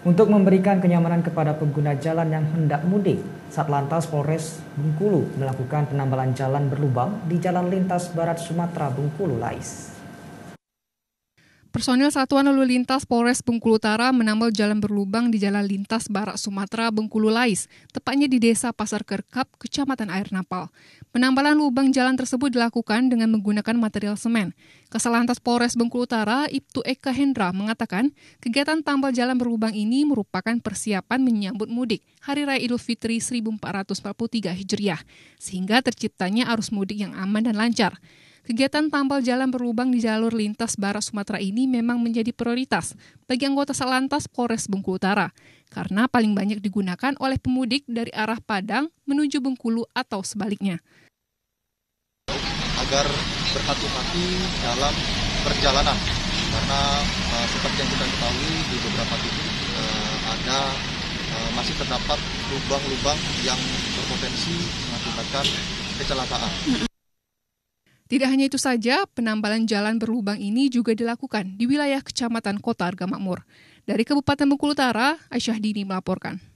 untuk memberikan kenyamanan kepada pengguna jalan yang hendak mudik. Satlantas Polres Bengkulu melakukan penambalan jalan berlubang di Jalan Lintas Barat Sumatera Bengkulu Lais. Personil Satuan Lalu Lintas Polres Bengkulu Utara menambal jalan berlubang di Jalan Lintas Barat Sumatera Bengkulu Lais, tepatnya di Desa Pasar Kerkap, Kecamatan Air Napal. Penambalan lubang jalan tersebut dilakukan dengan menggunakan material semen. Kesalantas Polres Bengkulu Utara, Ibtu Eka Hendra mengatakan, kegiatan tambal jalan berlubang ini merupakan persiapan menyambut mudik Hari Raya Idul Fitri 1443 Hijriah, sehingga terciptanya arus mudik yang aman dan lancar. Kegiatan tampal jalan berlubang di jalur lintas barat Sumatera ini memang menjadi prioritas bagi anggota Salantas Polres Bengkulu Utara karena paling banyak digunakan oleh pemudik dari arah Padang menuju Bengkulu atau sebaliknya. Agar berhati-hati dalam perjalanan karena uh, seperti yang kita ketahui di beberapa titik uh, ada uh, masih terdapat lubang-lubang yang berpotensi mengakibatkan kecelakaan. Tidak hanya itu saja, penambalan jalan berlubang ini juga dilakukan di wilayah Kecamatan Kota Argamakmur. Makmur. Dari Kabupaten Bengkulu Utara, Aisyah Dini melaporkan.